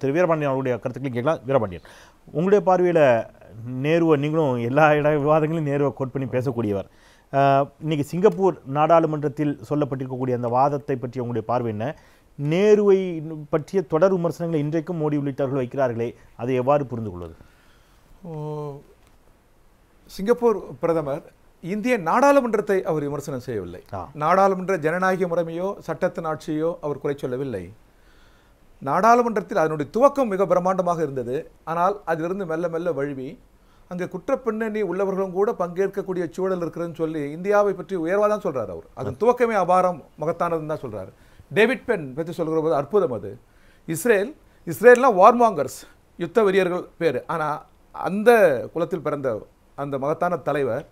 திரு வீரபாண்டியன் அவருடைய கருத்துக்களை கேட்கலாம் வீரபாண்டியன் உங்களுடைய பார்வையில் நேருவை நீங்களும் எல்லா இட விவாதங்களையும் நேருவை கோட் பண்ணி பேசக்கூடியவர் இன்றைக்கி சிங்கப்பூர் நாடாளுமன்றத்தில் சொல்லப்பட்டிருக்கக்கூடிய அந்த வாதத்தை பற்றி உங்களுடைய பார்வை என்ன நேருவை பற்றிய தொடர் விமர்சனங்களை இன்றைக்கும் மோடி உள்ளிட்டவர்கள் வைக்கிறார்களே அதை எவ்வாறு புரிந்து கொள்வது சிங்கப்பூர் பிரதமர் இந்திய நாடாளுமன்றத்தை அவர் விமர்சனம் செய்யவில்லை நாடாளுமன்ற ஜனநாயக முறைமையோ சட்டத்தின் ஆட்சியோ அவர் குறை சொல்லவில்லை நாடாளுமன்றத்தில் அதனுடைய துவக்கம் மிக பிரம்மாண்டமாக இருந்தது ஆனால் அதிலிருந்து மெல்ல மெல்ல வழுவி அங்கே குற்ற பின்னணி உள்ளவர்களும் கூட பங்கேற்கக்கூடிய சூழல் இருக்கிறதுன்னு சொல்லி இந்தியாவை பற்றி உயர்வாக தான் சொல்கிறார் அவர் அதன் துவக்கமே அபாரம் மகத்தானதுன்னு தான் சொல்கிறார் டேவிட் பென் பற்றி சொல்கிற போது அற்புதம் அது இஸ்ரேல் இஸ்ரேல்லாம் வார்மாங்கர்ஸ் யுத்த வெறியர்கள் பேர் ஆனால் அந்த குலத்தில் பிறந்த அந்த மகத்தான தலைவர்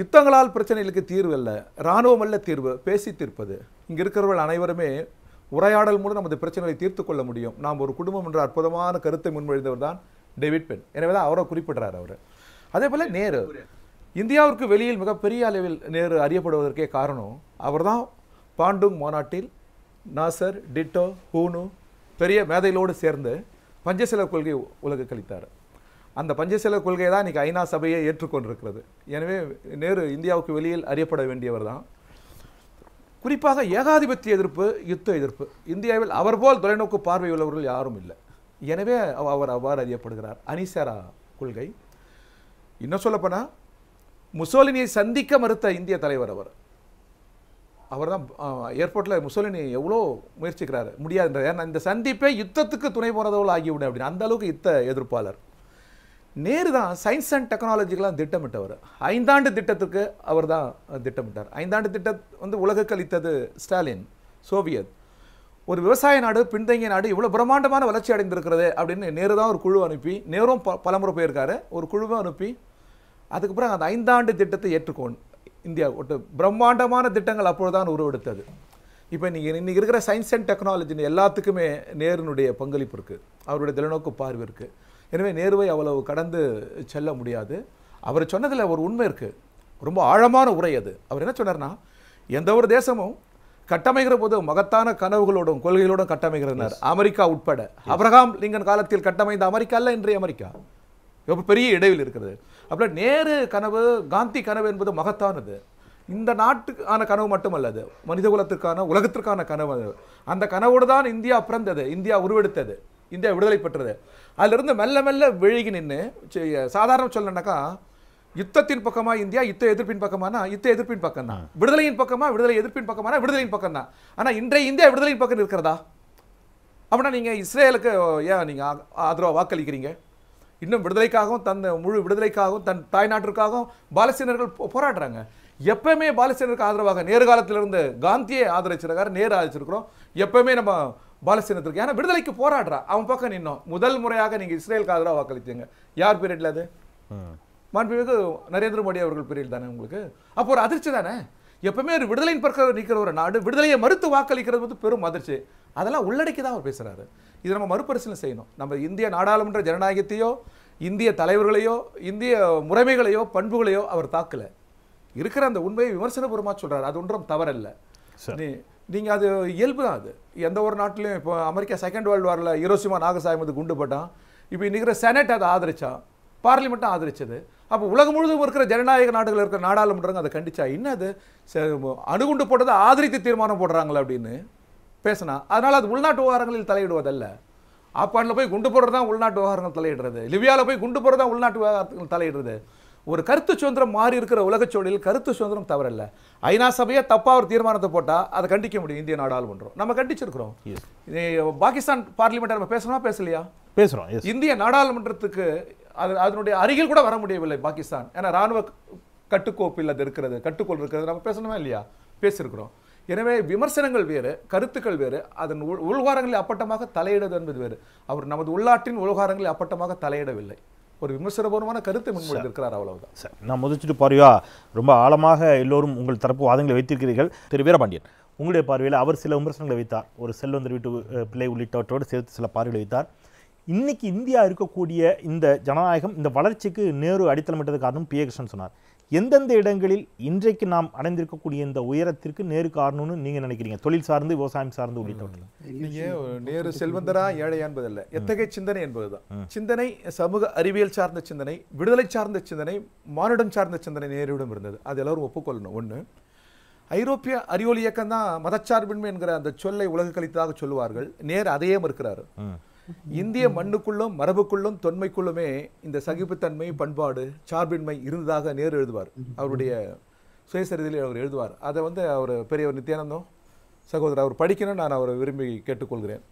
யுத்தங்களால் பிரச்சனைகளுக்கு தீர்வு இல்லை இராணுவமல்ல தீர்வு பேசி தீர்ப்பது இங்கே இருக்கிறவர்கள் அனைவருமே உரையாடல் மூலம் நமது பிரச்சனைகளை தீர்த்து கொள்ள முடியும் நாம் ஒரு குடும்பம் என்ற அற்புதமான கருத்தை முன்மொழிந்தவர் தான் டேவிட் பென் எனவே தான் அவரை குறிப்பிடுறார் அவர் அதே போல் நேரு இந்தியாவிற்கு வெளியில் மிகப்பெரிய அளவில் நேரு அறியப்படுவதற்கே காரணம் அவர் தான் பாண்டுங் மாநாட்டில் நாசர் டிட்டோ ஹூனு பெரிய மேதைகளோடு சேர்ந்து பஞ்சசில கொள்கை உலக கழித்தார் அந்த பஞ்சசில கொள்கை தான் இன்றைக்கி ஐநா சபையை ஏற்றுக்கொண்டிருக்கிறது எனவே நேரு இந்தியாவுக்கு வெளியில் அறியப்பட வேண்டியவர் தான் குறிப்பாக ஏகாதிபத்திய எதிர்ப்பு யுத்த எதிர்ப்பு இந்தியாவில் அவர் போல் தொலைநோக்கு பார்வை உள்ளவர்கள் யாரும் இல்லை எனவே அவர் அவ்வாறு அறியப்படுகிறார் அனிசரா கொள்கை இன்னும் சொல்லப்போனால் முசோலினியை சந்திக்க மறுத்த இந்திய தலைவர் அவர் அவர் தான் ஏர்போர்ட்டில் முசோலினி எவ்வளோ முயற்சிக்கிறார் முடியாதுன்றார் ஏன்னா இந்த சந்திப்பே யுத்தத்துக்கு துணை போகிறதோடு ஆகிவிடும் அப்படின்னு அந்த அளவுக்கு யுத்த எதிர்ப்பாளர் நேரு தான் சயின்ஸ் அண்ட் டெக்னாலஜிக்கெலாம் திட்டமிட்டவர் ஐந்தாண்டு திட்டத்துக்கு அவர் தான் திட்டமிட்டார் ஐந்தாண்டு திட்டம் வந்து உலக கழித்தது ஸ்டாலின் சோவியத் ஒரு விவசாய நாடு பின்தங்கிய நாடு இவ்வளோ பிரம்மாண்டமான வளர்ச்சி அடைந்திருக்கிறது அப்படின்னு நேரு தான் ஒரு குழு அனுப்பி நேரும் ப பலமுறை போயிருக்காரு ஒரு குழுவை அனுப்பி அதுக்கப்புறம் அந்த ஐந்தாண்டு திட்டத்தை ஏற்றுக்கோன் இந்தியா ஒட்டு பிரம்மாண்டமான திட்டங்கள் அப்பொழுது தான் உருவெடுத்தது இப்போ நீங்கள் இன்றைக்கி இருக்கிற சயின்ஸ் அண்ட் டெக்னாலஜின்னு எல்லாத்துக்குமே நேருனுடைய பங்களிப்பு இருக்குது அவருடைய தொலைநோக்கு பார்வை இருக்குது எனவே நேருவை அவ்வளவு கடந்து செல்ல முடியாது அவர் சொன்னதில் ஒரு உண்மை இருக்குது ரொம்ப ஆழமான உரை அது அவர் என்ன சொன்னார்னா எந்த ஒரு தேசமும் கட்டமைகிற போது மகத்தான கனவுகளோடும் கொள்கைகளோடும் கட்டமைகிறனர் அமெரிக்கா உட்பட அப்ரஹாம் லிங்கன் காலத்தில் கட்டமைந்த அமெரிக்கா அல்ல இன்றைய அமெரிக்கா ரொம்ப பெரிய இடைவில் இருக்கிறது அப்படின்னா நேரு கனவு காந்தி கனவு என்பது மகத்தானது இந்த நாட்டுக்கான கனவு மட்டுமல்லது மனிதகுலத்திற்கான உலகத்திற்கான கனவு அந்த கனவோடு தான் இந்தியா பிறந்தது இந்தியா உருவெடுத்தது இந்தியா விடுதலை பெற்றது அதிலிருந்து மெல்ல மெல்ல விழுகி நின்று சாதாரண சொல்லணும்னாக்கா யுத்தத்தின் பக்கமா இந்தியா யுத்த எதிர்ப்பின் பக்கமானா யுத்த எதிர்ப்பின் பக்கம் தான் விடுதலையின் பக்கமா விடுதலை எதிர்ப்பின் பக்கமானா விடுதலையின் பக்கம் தான் ஆனால் இன்றைய இந்தியா விடுதலையின் பக்கம் இருக்கிறதா அப்படின்னா நீங்கள் இஸ்ரேலுக்கு ஏன் நீங்கள் ஆதரவாக வாக்களிக்கிறீங்க இன்னும் விடுதலைக்காகவும் தன் முழு விடுதலைக்காகவும் தன் தாய்நாட்டிற்காகவும் பாலஸ்தீனர்கள் போராடுறாங்க எப்பவுமே பாலஸ்தீனருக்கு ஆதரவாக நேர்காலத்திலிருந்து காந்தியை ஆதரிச்சிருக்காரு நேர் ஆதரிச்சிருக்கிறோம் எப்பவுமே நம்ம பாலஸ்தீனத்திற்கு ஏன்னா விடுதலைக்கு போராடுறா அவன் பக்கம் நின்னோம் முதல் முறையாக நீங்கள் இஸ்ரேலுக்கு ஆதரவாக வாக்களித்தீங்க யார் பீரியடில் அது மாண்புமிகு நரேந்திர மோடி அவர்கள் பீரியட் தானே உங்களுக்கு அப்போ ஒரு அதிர்ச்சி தானே எப்பவுமே ஒரு விடுதலையின் பக்கம் நிற்கிற ஒரு நாடு விடுதலையை மறுத்து வாக்களிக்கிறது வந்து பெரும் அதிர்ச்சி அதெல்லாம் உள்ளடக்கி தான் அவர் பேசுகிறாரு இதை நம்ம மறுபரிசீலனை செய்யணும் நம்ம இந்திய நாடாளுமன்ற ஜனநாயகத்தையோ இந்திய தலைவர்களையோ இந்திய முறைமைகளையோ பண்புகளையோ அவர் தாக்கலை இருக்கிற அந்த உண்மையை விமர்சனபூர்வமாக சொல்கிறார் அது ஒன்றும் தவறல்ல நீங்கள் அது இயல்பு தான் அது எந்த ஒரு நாட்டிலையும் இப்போ அமெரிக்கா செகண்ட் வேர்ல்டு வாரில் இரோசிமா நாகசாயம் வந்து போட்டான் இப்போ இன்றைக்கிற செனட் அதை ஆதரிச்சா பார்லிமெண்ட்டும் ஆதரிச்சது அப்போ உலகம் முழுவதும் இருக்கிற ஜனநாயக நாடுகள் இருக்கிற நாடாளுமன்றங்க அதை கண்டிச்சா அது அணுகுண்டு போட்டதை ஆதரித்து தீர்மானம் போடுறாங்களே அப்படின்னு பேசினா அதனால் அது உள்நாட்டு விவகாரங்களில் தலையிடுவதல்ல ஆப்பானில் போய் குண்டு போடுறது தான் உள்நாட்டு விவகாரங்கள் தலையிடுறது லிபியாவில் போய் குண்டு போடுறது தான் உள்நாட்டு விவகாரங்கள் தலையிடுறது ஒரு கருத்து சுதந்திரம் மாறி இருக்கிற உலக சூழலில் கருத்து சுதந்திரம் தவறல்ல ஐநா சபையை தப்பாக ஒரு தீர்மானத்தை போட்டால் அதை கண்டிக்க முடியும் இந்திய நாடாளுமன்றம் நம்ம கண்டிச்சிருக்கிறோம் பாகிஸ்தான் பார்லிமெண்ட் நம்ம பேசணுமா பேசலையா பேசுகிறோம் இந்திய நாடாளுமன்றத்துக்கு அது அதனுடைய அருகில் கூட வர முடியவில்லை பாகிஸ்தான் ஏன்னா ராணுவ கட்டுக்கோப்பில் அது இருக்கிறது கட்டுக்கோள் இருக்கிறது நம்ம பேசணுமா இல்லையா பேசியிருக்கிறோம் எனவே விமர்சனங்கள் வேறு கருத்துக்கள் வேறு அதன் உள் உள்வாரங்களில் அப்பட்டமாக தலையிடுவது என்பது வேறு அவர் நமது உள்நாட்டின் உள்வாரங்களில் அப்பட்டமாக தலையிடவில்லை ஒரு விமர்சனபூர்வமான கருத்தை முன்மொழிந்திருக்கிறார் அவ்வளவுதான் சார் நான் முதிச்சுட்டு பார்வையா ரொம்ப ஆழமாக எல்லோரும் உங்கள் தரப்பு வாதங்களை வைத்திருக்கிறீர்கள் திரு வீரபாண்டியன் உங்களுடைய பார்வையில் அவர் சில விமர்சனங்களை வைத்தார் ஒரு செல்வந்தர் வீட்டு பிள்ளை உள்ளிட்டவற்றோடு சேர்த்து சில பார்வைகளை வைத்தார் இன்றைக்கி இந்தியா இருக்கக்கூடிய இந்த ஜனநாயகம் இந்த வளர்ச்சிக்கு நேரு அடித்தளமிட்டது காரணம் பி ஏ கிருஷ்ணன் சொன்னார் எந்தெந்த இடங்களில் இன்றைக்கு நாம் அடைந்திருக்கக்கூடிய இந்த உயரத்திற்கு நேரு காரணம்னு நீங்க நினைக்கிறீங்க தொழில் சார்ந்து விவசாயம் சார்ந்து உள்ளிட்டவர்கள் நீங்கள் நேரு செல்வந்தரா ஏழை என்பதல்ல எத்தகைய சிந்தனை என்பதுதான் சிந்தனை சமூக அறிவியல் சார்ந்த சிந்தனை விடுதலை சார்ந்த சிந்தனை மானுடம் சார்ந்த சிந்தனை நேருவிடம் இருந்தது அது எல்லாரும் ஒப்புக்கொள்ளணும் ஒன்று ஐரோப்பிய அறிவொலி இயக்கம் தான் மதச்சார்பின்மை என்கிற அந்த சொல்லை உலக கழித்ததாக சொல்லுவார்கள் நேர் அதையே மறுக்கிறார் இந்திய மண்ணுக்குள்ளும் மரபுக்குள்ளும் தொன்மைக்குள்ளுமே இந்த சகிப்புத்தன்மை பண்பாடு சார்பின்மை இருந்ததாக நேர் எழுதுவார் அவருடைய சுயசரிதையில் அவர் எழுதுவார் அதை வந்து அவர் பெரியவர் நித்யானந்தம் சகோதரர் அவர் படிக்கணும்னு நான் அவரை விரும்பி கேட்டுக்கொள்கிறேன்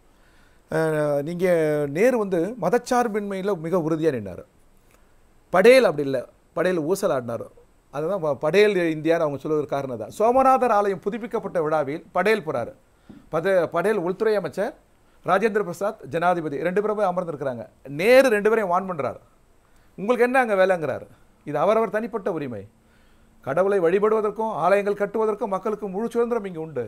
நீங்கள் நேர் வந்து மதச்சார்பின்மையில் மிக உறுதியாக நின்றார் படேல் அப்படி இல்லை படேல் ஊசல் ஆடினார் அதுதான் படேல் இந்தியான்னு அவங்க சொல்வதற்கு காரணம் தான் சோமநாதர் ஆலயம் புதுப்பிக்கப்பட்ட விழாவில் படேல் போகிறார் பத படேல் உள்துறை அமைச்சர் ராஜேந்திர பிரசாத் ஜனாதிபதி ரெண்டு பேரும் போய் அமர்ந்திருக்கிறாங்க நேரு ரெண்டு பேரையும் வான் பண்ணுறாரு உங்களுக்கு என்ன அங்கே வேலைங்கிறாரு இது அவரவர் தனிப்பட்ட உரிமை கடவுளை வழிபடுவதற்கும் ஆலயங்கள் கட்டுவதற்கும் மக்களுக்கு முழு சுதந்திரம் இங்கே உண்டு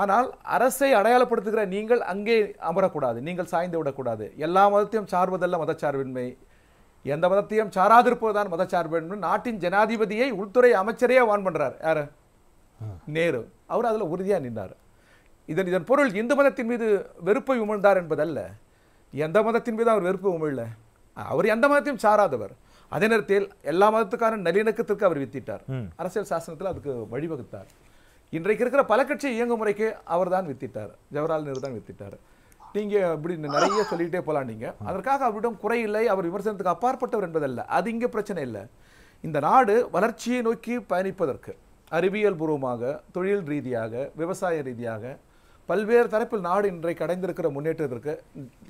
ஆனால் அரசை அடையாளப்படுத்துகிற நீங்கள் அங்கே அமரக்கூடாது நீங்கள் சாய்ந்து விடக்கூடாது எல்லா மதத்தையும் சார்வதல்ல மதச்சார்பின்மை எந்த மதத்தையும் சாராதிருப்பது தான் மதச்சார்பின்மை நாட்டின் ஜனாதிபதியை உள்துறை அமைச்சரையே வான் பண்ணுறார் யார் நேரு அவர் அதில் உறுதியாக நின்றார் இதன் இதன் பொருள் இந்து மதத்தின் மீது வெறுப்பை உமிழ்ந்தார் என்பதல்ல எந்த மதத்தின் மீது அவர் வெறுப்பு உமிழல அவர் எந்த மதத்தையும் சாராதவர் அதே நேரத்தில் எல்லா மதத்துக்கான நல்லிணக்கத்திற்கு அவர் வித்திட்டார் அரசியல் சாசனத்தில் அதுக்கு வழிவகுத்தார் இன்றைக்கு இருக்கிற பல கட்சி இயங்கும் முறைக்கு அவர் தான் வித்திட்டார் ஜவஹர்லால் நேரு தான் வித்திட்டார் நீங்கள் இப்படி நிறைய சொல்லிகிட்டே போகலாம் நீங்கள் அதற்காக அவரிடம் குறையில்லை அவர் விமர்சனத்துக்கு அப்பாற்பட்டவர் என்பதல்ல அது இங்கே பிரச்சனை இல்லை இந்த நாடு வளர்ச்சியை நோக்கி பயணிப்பதற்கு அறிவியல் பூர்வமாக தொழில் ரீதியாக விவசாய ரீதியாக பல்வேறு தரப்பில் நாடு இன்றைக்கு அடைந்திருக்கிற முன்னேற்றத்திற்கு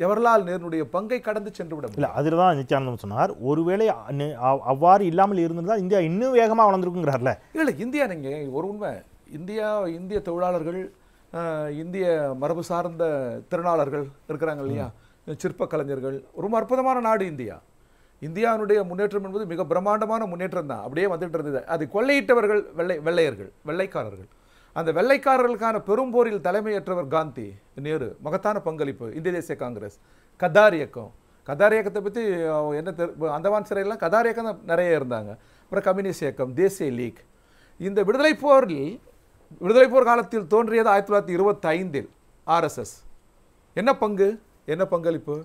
ஜவஹர்லால் நேருடைய பங்கை கடந்து சென்று இல்லை அதில் தான் நித்யானந்தம் சொன்னார் ஒருவேளை அவ்வாறு இல்லாமல் இருந்திருந்தால் இந்தியா இன்னும் வேகமாக வளர்ந்துருக்குங்கிறார்ல இல்லை இந்தியா நீங்கள் ஒரு உண்மை இந்தியா இந்திய தொழிலாளர்கள் இந்திய மரபு சார்ந்த திறனாளர்கள் இருக்கிறாங்க இல்லையா சிற்ப கலைஞர்கள் ரொம்ப அற்புதமான நாடு இந்தியா இந்தியாவுடைய முன்னேற்றம் என்பது மிக பிரம்மாண்டமான முன்னேற்றம் தான் அப்படியே வந்துட்டு இருந்தது அதை கொள்ளையிட்டவர்கள் வெள்ளை வெள்ளையர்கள் வெள்ளைக்காரர்கள் அந்த வெள்ளைக்காரர்களுக்கான பெரும்போரில் தலைமையற்றவர் காந்தி நேரு மகத்தான பங்களிப்பு இந்திய தேசிய காங்கிரஸ் கதார் இயக்கம் கதார் இயக்கத்தை பற்றி என்ன தெரு அந்தவான் சிறையெல்லாம் கதார் இயக்கம் தான் நிறைய இருந்தாங்க அப்புறம் கம்யூனிஸ்ட் இயக்கம் தேசிய லீக் இந்த விடுதலை போரில் விடுதலை போர் காலத்தில் தோன்றியது ஆயிரத்தி தொள்ளாயிரத்தி இருபத்தைந்தில் ஆர்எஸ்எஸ் என்ன பங்கு என்ன பங்களிப்பு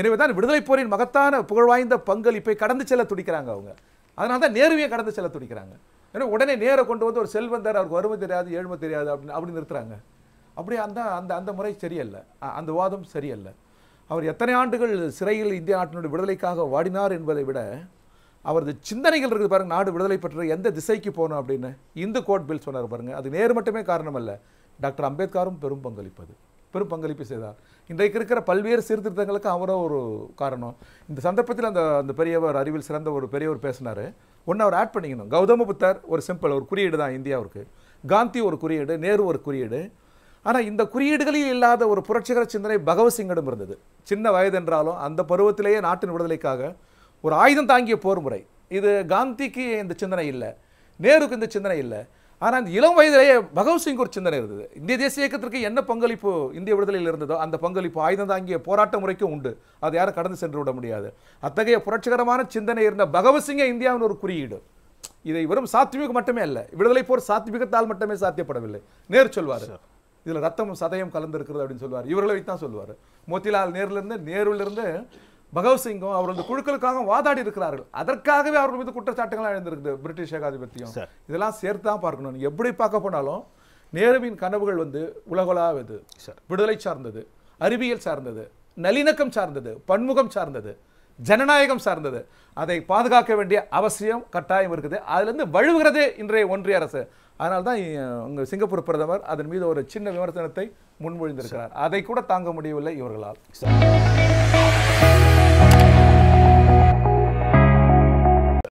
எனவே தான் விடுதலை போரின் மகத்தான புகழ்வாய்ந்த பங்களிப்பை கடந்து செல்ல துடிக்கிறாங்க அவங்க அதனால தான் நேருவையை கடந்து செல்ல துடிக்கிறாங்க ஏன்னா உடனே நேராக கொண்டு வந்து ஒரு செல்வந்தார் அவருக்கு வறுமை தெரியாது ஏழ்மை தெரியாது அப்படின்னு அப்படின்னு நிறுத்துறாங்க அப்படியே அந்த அந்த அந்த முறை சரியல்ல அந்த வாதம் சரியல்ல அவர் எத்தனை ஆண்டுகள் சிறையில் இந்திய நாட்டினுடைய விடுதலைக்காக வாடினார் என்பதை விட அவரது சிந்தனைகள் இருக்குது பாருங்கள் நாடு விடுதலை பெற்ற எந்த திசைக்கு போகணும் அப்படின்னு இந்து கோட் பில் சொன்னார் பாருங்கள் அது நேர் மட்டுமே காரணம் அல்ல டாக்டர் அம்பேத்கரும் பெரும் பங்களிப்பது பெரும் பங்களிப்பு செய்தார் இன்றைக்கு இருக்கிற பல்வேறு சீர்திருத்தங்களுக்கு அவரோ ஒரு காரணம் இந்த சந்தர்ப்பத்தில் அந்த அந்த பெரியவர் அறிவில் சிறந்த ஒரு பெரியவர் பேசினார் ஒன்று அவர் ஆட் பண்ணிக்கணும் கௌதம புத்தர் ஒரு சிம்பிள் ஒரு குறியீடு தான் இந்தியாவுக்கு காந்தி ஒரு குறியீடு நேரு ஒரு குறியீடு ஆனால் இந்த குறியீடுகளில் இல்லாத ஒரு புரட்சிகர சிந்தனை பகவத்சிங்கிடம் இருந்தது சின்ன வயது என்றாலும் அந்த பருவத்திலேயே நாட்டின் விடுதலைக்காக ஒரு ஆயுதம் தாங்கிய போர் முறை இது காந்திக்கு இந்த சிந்தனை இல்லை நேருக்கு இந்த சிந்தனை இல்லை ஆனால் அந்த இளம் வயதிலேயே பகவத்சிங் ஒரு சிந்தனை இருந்தது இந்திய தேசிய இயக்கத்திற்கு என்ன பங்களிப்பு இந்திய விடுதலையில் இருந்ததோ அந்த பங்களிப்பு ஆயுதம் தாங்கிய போராட்ட முறைக்கும் உண்டு அது யாரும் கடந்து சென்று விட முடியாது அத்தகைய புரட்சிகரமான சிந்தனை இருந்த பகவத்சிங்கே இந்தியாவின் ஒரு குறியீடு இதை வெறும் சாத்விகம் மட்டுமே அல்ல விடுதலை போர் சாத்விகத்தால் மட்டுமே சாத்தியப்படவில்லை நேர் சொல்வார் இதில் ரத்தம் சதயம் கலந்து இருக்கிறது அப்படின்னு சொல்லுவார் இவர்களை வைத்தான் சொல்லுவார் மோத்திலால் நேரிலிருந்து நேருலேருந்து பகவத் சிங்கும் அவரது குழுக்களுக்காக வாதாடி இருக்கிறார்கள் அதற்காகவே அவர்கள் மீது குற்றச்சாட்டுகள்லாம் எழுந்திருக்குது பிரிட்டிஷ் ஏகாதிபத்தியம் இதெல்லாம் சேர்த்து தான் பார்க்கணும் எப்படி பார்க்க போனாலும் நேருவின் கனவுகள் வந்து உலகளாவது விடுதலை சார்ந்தது அறிவியல் சார்ந்தது நல்லிணக்கம் சார்ந்தது பன்முகம் சார்ந்தது ஜனநாயகம் சார்ந்தது அதை பாதுகாக்க வேண்டிய அவசியம் கட்டாயம் இருக்குது அதுலேருந்து வழுவுகிறதே இன்றைய ஒன்றிய அரசு அதனால தான் உங்கள் சிங்கப்பூர் பிரதமர் அதன் மீது ஒரு சின்ன விமர்சனத்தை முன்மொழிந்திருக்கிறார் அதை கூட தாங்க முடியவில்லை இவர்களால்